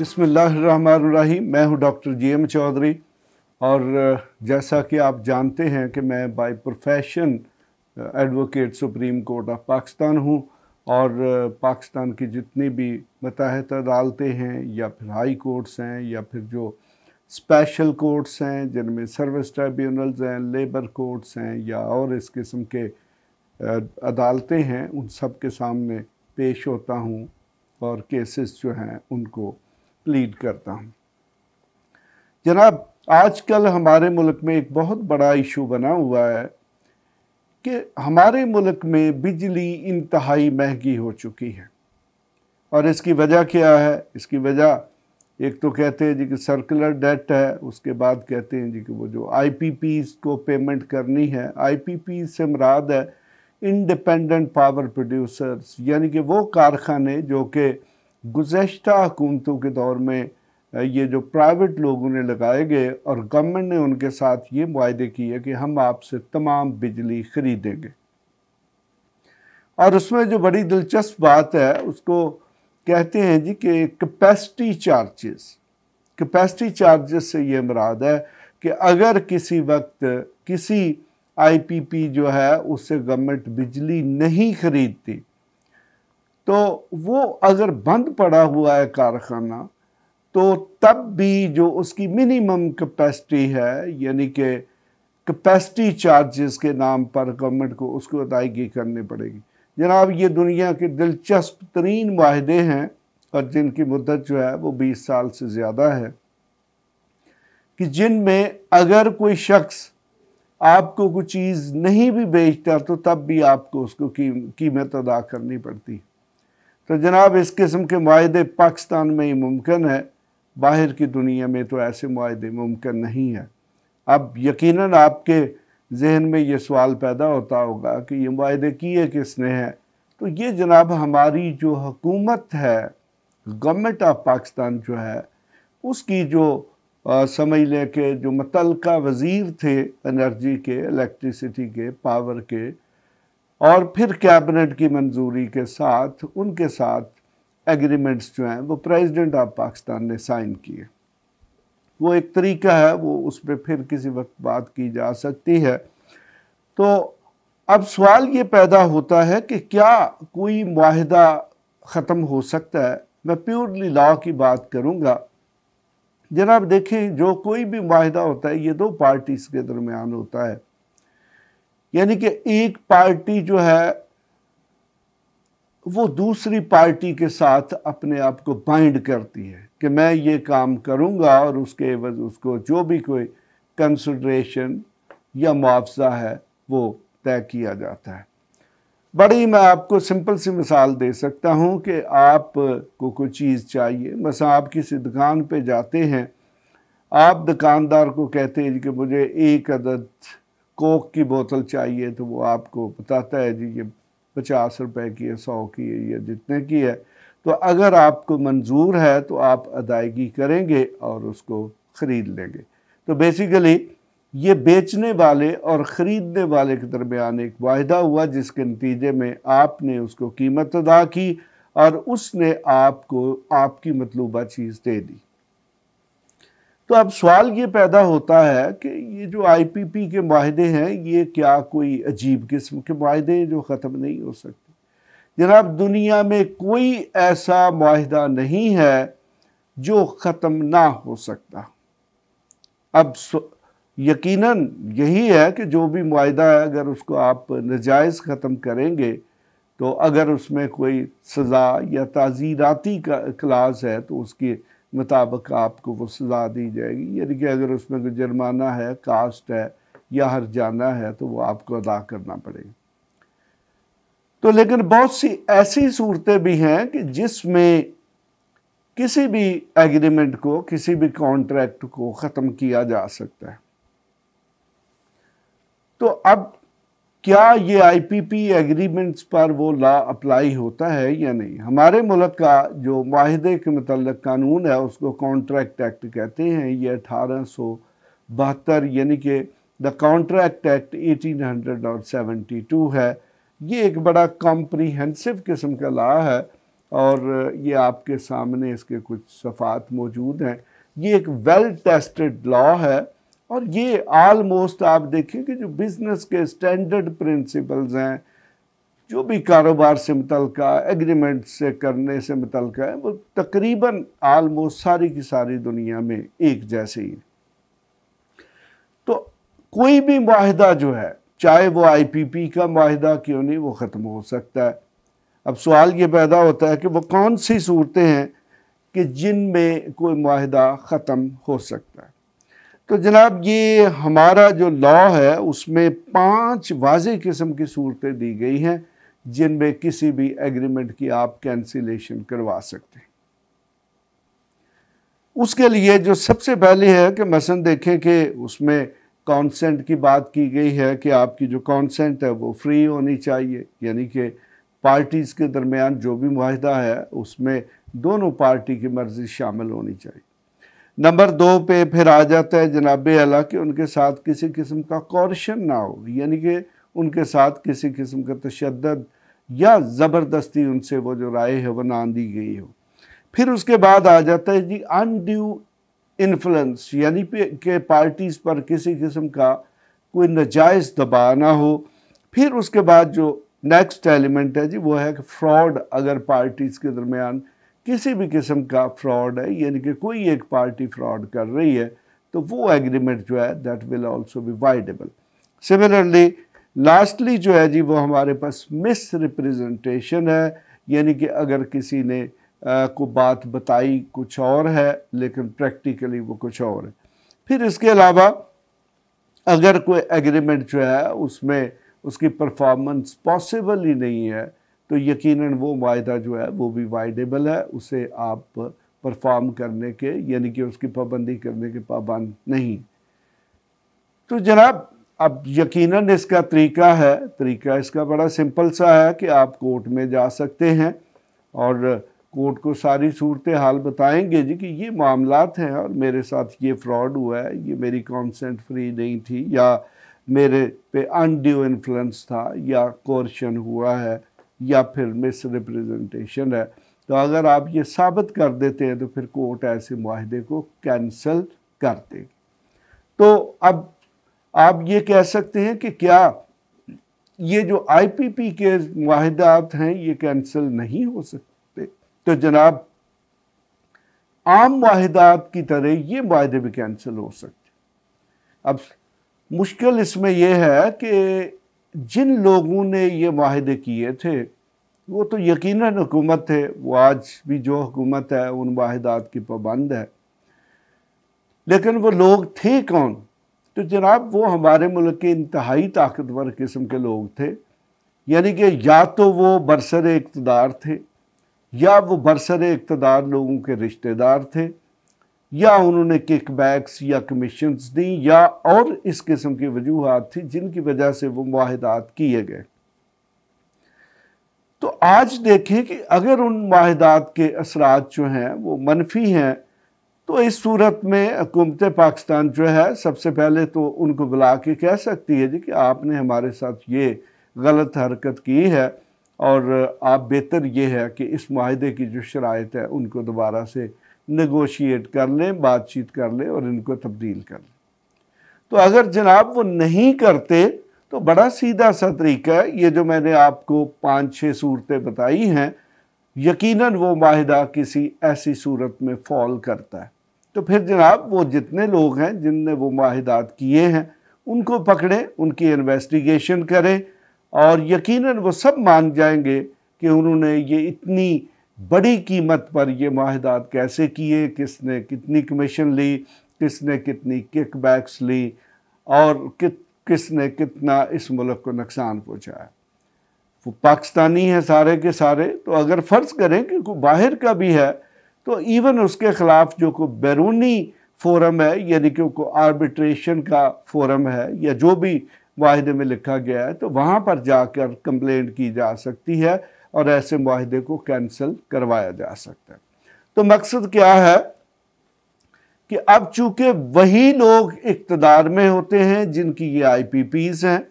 बसमीम मैं हूं डॉक्टर जी एम चौधरी और जैसा कि आप जानते हैं कि मैं by profession advocate supreme court of Pakistan हूं और पाकिस्तान की जितनी भी मतहत अदालतें हैं या फिर हाई कोर्ट्स हैं या फिर जो स्पेशल कोर्ट्स हैं जिनमें सर्विस ट्रिब्यूनल्स हैं लेबर कोर्ट्स हैं या और इस किस्म के अदालतें हैं उन सब के सामने पेश होता हूँ और केसेस जो हैं उनको प्लीड करता हूँ जनाब आजकल हमारे मुल्क में एक बहुत बड़ा इशू बना हुआ है कि हमारे मुल्क में बिजली इंतहाई महंगी हो चुकी है और इसकी वजह क्या है इसकी वजह एक तो कहते हैं जी कि सर्कुलर डेट है उसके बाद कहते हैं जी कि वो जो आई को पेमेंट करनी है आई से मराद है इंडिपेंडेंट पावर प्रोड्यूसर्स यानी कि वो कारखाने जो कि गुज्शत हुकूमतों के दौर में ये जो प्राइवेट लोग उन्हें लगाए गए और गवर्नमेंट ने उनके साथ ये वायदे किए कि हम आपसे तमाम बिजली ख़रीदेंगे और उसमें जो बड़ी दिलचस्प बात है उसको कहते हैं जी कि कैपेसिटी चार्जेस कैपेसिटी चार्जेस से ये मुराद है कि अगर किसी वक्त किसी आईपीपी जो है उससे गवर्नमेंट बिजली नहीं ख़रीदती तो वो अगर बंद पड़ा हुआ है कारखाना तो तब भी जो उसकी मिनिमम कैपेसिटी है यानी कि कैपेसिटी चार्जेस के नाम पर गवर्नमेंट को उसको अदायगी करनी पड़ेगी जनाब ये दुनिया के दिलचस्प तरीन माहदे हैं और जिनकी मुद्दत जो है वो बीस साल से ज़्यादा है कि जिनमें अगर कोई शख्स आपको कोई चीज़ नहीं भी बेचता तो तब भी आपको उसको कीमत अदा करनी पड़ती तो जनाब इस किस्म के माहे पाकिस्तान में ही मुमकिन है बाहर की दुनिया में तो ऐसे माहे मुमकिन नहीं है अब यकीन आपके जहन में ये सवाल पैदा होता होगा कि ये माहे किए किसने हैं तो ये जनाब हमारी जो हकूमत है गवर्नमेंट ऑफ पाकिस्तान जो है उसकी जो आ, समझ लें कि जो मुतल वज़ीर थे एनर्जी के इलेक्ट्रिसिटी के पावर के और फिर कैबिनेट की मंजूरी के साथ उनके साथ एग्रीमेंट्स जो हैं वो प्रेसिडेंट ऑफ पाकिस्तान ने साइन किए वो एक तरीका है वो उस पर फिर किसी वक्त बात की जा सकती है तो अब सवाल ये पैदा होता है कि क्या कोई माहिदा ख़त्म हो सकता है मैं प्योरली लॉ की बात करूँगा जनाब देखें जो कोई भी माहिदा होता है ये दो पार्टीज़ के दरमियान होता है यानी कि एक पार्टी जो है वो दूसरी पार्टी के साथ अपने आप को बाइंड करती है कि मैं ये काम करूँगा और उसके एवज उसको जो भी कोई कंसिड्रेशन या मुआवजा है वो तय किया जाता है बड़ी मैं आपको सिंपल सी मिसाल दे सकता हूँ कि आप को कोई चीज़ चाहिए बस आप किसी दुकान पे जाते हैं आप दुकानदार को कहते हैं कि मुझे एक अदद कोक की बोतल चाहिए तो वो आपको बताता है जी ये पचास रुपए की है सौ की है ये जितने की है तो अगर आपको मंजूर है तो आप अदायगी करेंगे और उसको ख़रीद लेंगे तो बेसिकली ये बेचने वाले और ख़रीदने वाले के दरमियान एक वायदा हुआ जिसके नतीजे में आपने उसको कीमत अदा की और उसने आपको आपकी मतलूबा चीज़ दे दी तो अब सवाल ये पैदा होता है कि ये जो आईपीपी के माहदे हैं ये क्या कोई अजीब किस्म के माहदे हैं जो ख़त्म नहीं हो सकते जनाब दुनिया में कोई ऐसा माहदा नहीं है जो ख़त्म ना हो सकता अब यकीनन यही है कि जो भी माहदा है अगर उसको आप नजायज़ ख़त्म करेंगे तो अगर उसमें कोई सज़ा या ताज़ीराती क्लास है तो उसकी मुताबिक आपको वो सज़ा दी जाएगी यानी कि अगर उसमें कोई जुर्माना है कास्ट है या हर जाना है तो वो आपको अदा करना पड़ेगा तो लेकिन बहुत सी ऐसी सूरतें भी हैं कि जिसमें किसी भी एग्रीमेंट को किसी भी कॉन्ट्रैक्ट को ख़त्म किया जा सकता है तो अब क्या ये आईपीपी एग्रीमेंट्स पर वो ला अप्लाई होता है या नहीं हमारे मुल्क का जो माहदे के मतलब कानून है उसको कॉन्ट्रैक्ट एक्ट कहते हैं ये अठारह सौ बहत्तर यानी कि the contract act eighteen hundred और सेवेंटी टू है ये एक बड़ा कॉम्प्रीहेंसिव किस्म का ला है और ये आपके सामने इसके कुछ सफ़ात मौजूद हैं ये एक वेल टेस्टेड लॉ है और ये आलमोस्ट आप देखिए कि जो बिजनेस के स्टैंडर्ड प्रिंसिपल्स हैं जो भी कारोबार से मुतलका एग्रीमेंट से करने से मुतलका है वो तकरीबन आलमोस्ट सारी की सारी दुनिया में एक जैसे ही तो कोई भी माहदा जो है चाहे वो आईपीपी का माहिदा क्यों नहीं वो ख़त्म हो सकता है अब सवाल ये पैदा होता है कि वो कौन सी सूरतें हैं कि जिन में कोई माहिदा ख़त्म हो सकता है तो जनाब ये हमारा जो लॉ है उसमें पांच वाज किस्म की सूरतें दी गई हैं जिनमें किसी भी एग्रीमेंट की आप कैंसिलेशन करवा सकते हैं उसके लिए जो सबसे पहले है कि मसन देखें कि उसमें कॉन्सेंट की बात की गई है कि आपकी जो कॉन्सेंट है वो फ्री होनी चाहिए यानी कि पार्टीज़ के दरमियान जो भी माहदा है उसमें दोनों पार्टी की मर्ज़ी शामिल होनी चाहिए नंबर दो पे फिर आ जाता है जनाब अला कि उनके साथ किसी किस्म का कॉरशन ना हो यानी कि उनके साथ किसी किस्म का तशद या ज़बरदस्ती उनसे वो जो राय है वह ना दी गई हो फिर उसके बाद आ जाता है जी अनड्यू इन्फ्लुएंस यानी कि पार्टीज़ पर किसी किस्म का कोई नजायज़ दबा ना हो फिर उसके बाद जो नेक्स्ट एलिमेंट है जी वो है कि फ्रॉड अगर पार्टीज़ के दरमियान किसी भी किस्म का फ्रॉड है यानी कि कोई एक पार्टी फ्रॉड कर रही है तो वो एग्रीमेंट जो है that will also be voidable similarly lastly जो है जी वो हमारे पास मिस रिप्रेजेंटेशन है यानी कि अगर किसी ने आ, को बात बताई कुछ और है लेकिन प्रैक्टिकली वो कुछ और है फिर इसके अलावा अगर कोई एग्रीमेंट जो है उसमें उसकी परफॉर्मेंस पॉसिबल ही नहीं है तो यकीनन वो वायदा जो है वो भी वाइडेबल है उसे आप परफॉर्म करने के यानी कि उसकी पाबंदी करने के पाबंद नहीं तो जनाब अब यकीनन इसका तरीका है तरीका इसका बड़ा सिंपल सा है कि आप कोर्ट में जा सकते हैं और कोर्ट को सारी सूरत हाल बताएंगे जी कि ये मामलात हैं और मेरे साथ ये फ्रॉड हुआ है ये मेरी कॉन्सेंट फ्री नहीं थी या मेरे पे अनड्यू इन्फ्लुएंस था या कोर्शन हुआ है या फिर मिस रिप्रजेंटेशन है तो अगर आप ये साबित कर देते हैं तो फिर कोर्ट ऐसे माहदे को कैंसिल कर देगी तो अब आप ये कह सकते हैं कि क्या ये जो आईपीपी के माहदात हैं ये कैंसिल नहीं हो सकते तो जनाब आम माहदात की तरह ये माहे भी कैंसिल हो सकते अब मुश्किल इसमें यह है कि जिन लोगों ने ये माहे किए थे वो तो यकीनन हुकूमत थे वो आज भी जो हुकूमत है उन वाहिदात की पाबंद है लेकिन वो लोग थे कौन तो जनाब वो हमारे मुल्क के इंतहाई ताकतवर किस्म के लोग थे यानी कि या तो वो बरसर इकतदार थे या वो बरसर इकतदार लोगों के रिश्तेदार थे या उन्होंने किकबैक्स या कमीशंस दी या और इस किस्म की वजूहत थी जिनकी वजह से वो माहदात किए गए तो आज देखें कि अगर उन माहदात के असरात जो हैं वो मनफी हैं तो इस सूरत में हुकूमत पाकिस्तान जो है सबसे पहले तो उनको बुला के कह सकती है जी कि आपने हमारे साथ ये गलत हरकत की है और आप बेहतर ये है कि इस माहे की जो शराइ है उनको दोबारा से नगोशिएट कर लें बातचीत कर लें और इनको तब्दील कर लें तो अगर जनाब वो नहीं करते तो बड़ा सीधा सा तरीका है ये जो मैंने आपको पाँच छः सूरतें बताई हैं यकीनन वो माहिदा किसी ऐसी सूरत में फॉल करता है तो फिर जनाब वो जितने लोग हैं जिनने वो माहिदात किए हैं उनको पकड़ें उनकी इन्वेस्टिगेशन करें और यकीनन वो सब मान जाएंगे कि उन्होंने ये इतनी बड़ी कीमत पर ये माहदात कैसे किए किसने कितनी कमीशन ली किसने कितनी किकबैक्स ली और कि, किसने कितना इस मुल्क को नुकसान पहुँचाया वो पाकिस्तानी हैं सारे के सारे तो अगर फ़र्ज़ करें कि कोई बाहर का भी है तो इवन उसके ख़िलाफ़ जो कोई बैरूनी फोरम है यानी कि को आर्बिट्रेशन का फोरम है या जो भी माहे में लिखा गया है तो वहाँ पर जाकर कंप्लेंट की जा सकती है और ऐसे माहदे को कैंसिल करवाया जा सकता है तो मकसद क्या है कि अब चूंकि वही लोग इकतदार में होते हैं जिनकी ये आई पी पीज हैं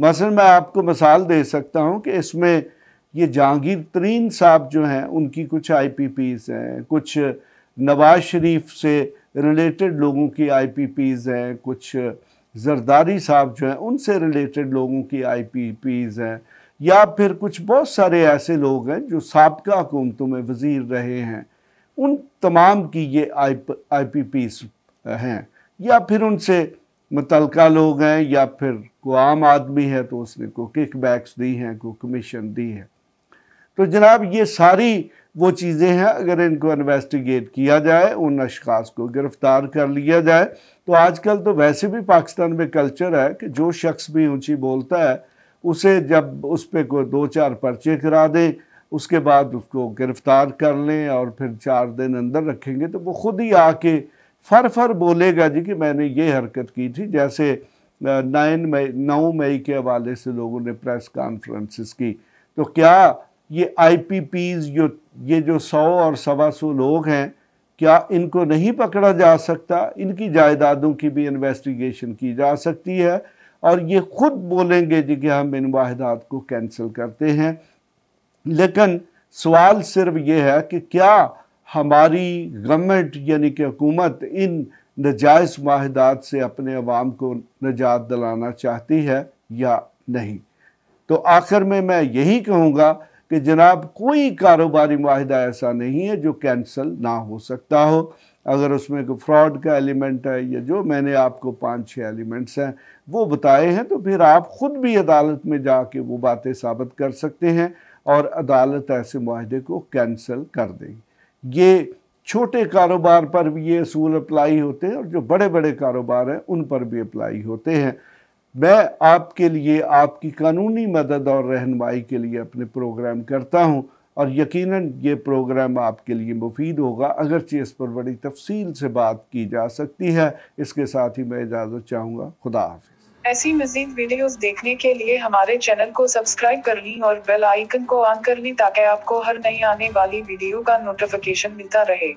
मसल मैं आपको मिसाल दे सकता हूँ कि इसमें ये जहांगीर तरीन साहब जो हैं उनकी कुछ आई पी पीज हैं कुछ नवाज शरीफ से रिलेटेड लोगों की आई पी पीज हैं कुछ जरदारी साहब जो हैं उनसे रिलेटेड लोगों की आई पी पीज हैं या फिर कुछ बहुत सारे ऐसे लोग हैं जो सबका हुकूमतों में वजीर रहे हैं उन तमाम की ये आई आई पी पीस हैं या फिर उनसे मुतलका लोग हैं या फिर को आम आदमी है तो उसने को किक बैक्स दी हैं को कमीशन दी है तो जनाब ये सारी वो चीज़ें हैं अगर इनको इन्वेस्टिगेट किया जाए उन अशास को गिरफ़्तार कर लिया जाए तो आजकल तो वैसे भी पाकिस्तान में कल्चर है कि जो शख्स भी ऊंची बोलता है उसे जब उस पर कोई दो चार पर्चे करा दें उसके बाद उसको गिरफ्तार कर लें और फिर चार दिन अंदर रखेंगे तो वो खुद ही आके फर फर बोलेगा जी कि मैंने ये हरकत की थी जैसे नाइन मई नौ मई के हवाले से लोगों ने प्रेस कॉन्फ्रेंसिस की तो क्या ये आईपीपीज जो ये जो सौ और सवा सौ लोग हैं क्या इनको नहीं पकड़ा जा सकता इनकी जायदादों की भी इन्वेस्टिगेशन की जा सकती है और ये खुद बोलेंगे जी कि हम इन वाहिदात को कैंसिल करते हैं लेकिन सवाल सिर्फ ये है कि क्या हमारी गवर्नमेंट यानी कि हुकूमत इन नजायज़ वाहिदात से अपने अवाम को निजात दिलाना चाहती है या नहीं तो आखिर में मैं यही कहूँगा कि जनाब कोई कारोबारी माहिदा ऐसा नहीं है जो कैंसिल ना हो सकता हो अगर उसमें कोई फ्रॉड का एलिमेंट है या जो मैंने आपको पाँच छः एलिमेंट्स हैं वो बताए हैं तो फिर आप ख़ुद भी अदालत में जाके वो बातें साबित कर सकते हैं और अदालत ऐसे माहदे को कैंसिल कर देगी ये छोटे कारोबार पर भी ये असूल अप्लाई होते हैं और जो बड़े बड़े कारोबार हैं उन पर भी अप्लाई होते हैं मैं आपके लिए आपकी कानूनी मदद और रहनमाई के लिए अपने प्रोग्राम करता हूँ और यकीनन ये प्रोग्राम आपके लिए मुफीद होगा चीज़ इस पर बड़ी तफसील से बात की जा सकती है इसके साथ ही मैं इजाज़त चाहूँगा खुदा हाफि ऐसी मजीद वीडियोस देखने के लिए हमारे चैनल को सब्सक्राइब करनी और बेल आइकन को ऑन करनी ताकि आपको हर नई आने वाली वीडियो का नोटिफिकेशन मिलता रहे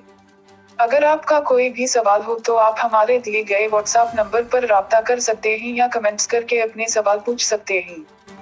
अगर आपका कोई भी सवाल हो तो आप हमारे दिए गए व्हाट्सएप नंबर पर रबता कर सकते हैं या कमेंट्स करके अपने सवाल पूछ सकते हैं